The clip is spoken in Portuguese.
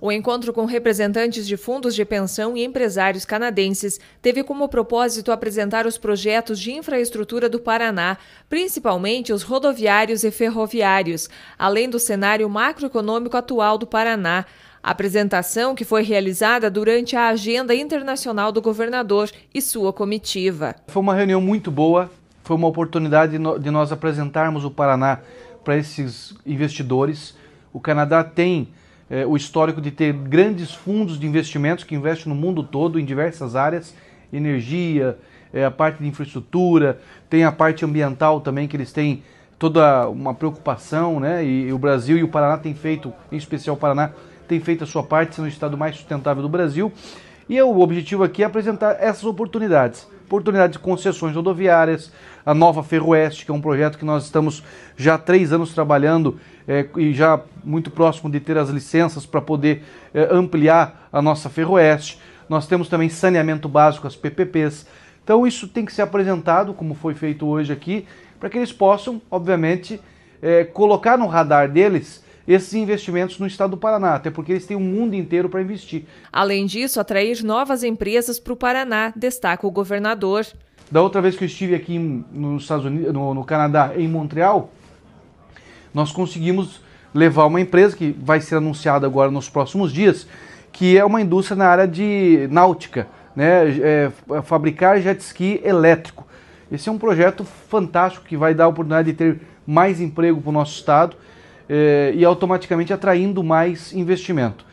O encontro com representantes de fundos de pensão e empresários canadenses teve como propósito apresentar os projetos de infraestrutura do Paraná, principalmente os rodoviários e ferroviários, além do cenário macroeconômico atual do Paraná. A apresentação que foi realizada durante a agenda internacional do governador e sua comitiva. Foi uma reunião muito boa, foi uma oportunidade de nós apresentarmos o Paraná para esses investidores. O Canadá tem é, o histórico de ter grandes fundos de investimentos que investem no mundo todo em diversas áreas, energia, é, a parte de infraestrutura, tem a parte ambiental também que eles têm toda uma preocupação, né? E, e o Brasil e o Paraná têm feito, em especial o Paraná, tem feito a sua parte, sendo o estado mais sustentável do Brasil. E o objetivo aqui é apresentar essas oportunidades oportunidade de concessões rodoviárias, a nova Ferroeste, que é um projeto que nós estamos já há três anos trabalhando é, e já muito próximo de ter as licenças para poder é, ampliar a nossa Ferroeste. Nós temos também saneamento básico, as PPPs. Então isso tem que ser apresentado, como foi feito hoje aqui, para que eles possam, obviamente, é, colocar no radar deles esses investimentos no estado do Paraná, até porque eles têm o um mundo inteiro para investir. Além disso, atrair novas empresas para o Paraná, destaca o governador. Da outra vez que eu estive aqui nos Estados Unidos, no, no Canadá, em Montreal, nós conseguimos levar uma empresa que vai ser anunciada agora nos próximos dias, que é uma indústria na área de náutica, né? É, é fabricar jet ski elétrico. Esse é um projeto fantástico que vai dar a oportunidade de ter mais emprego para o nosso estado eh, e automaticamente atraindo mais investimento.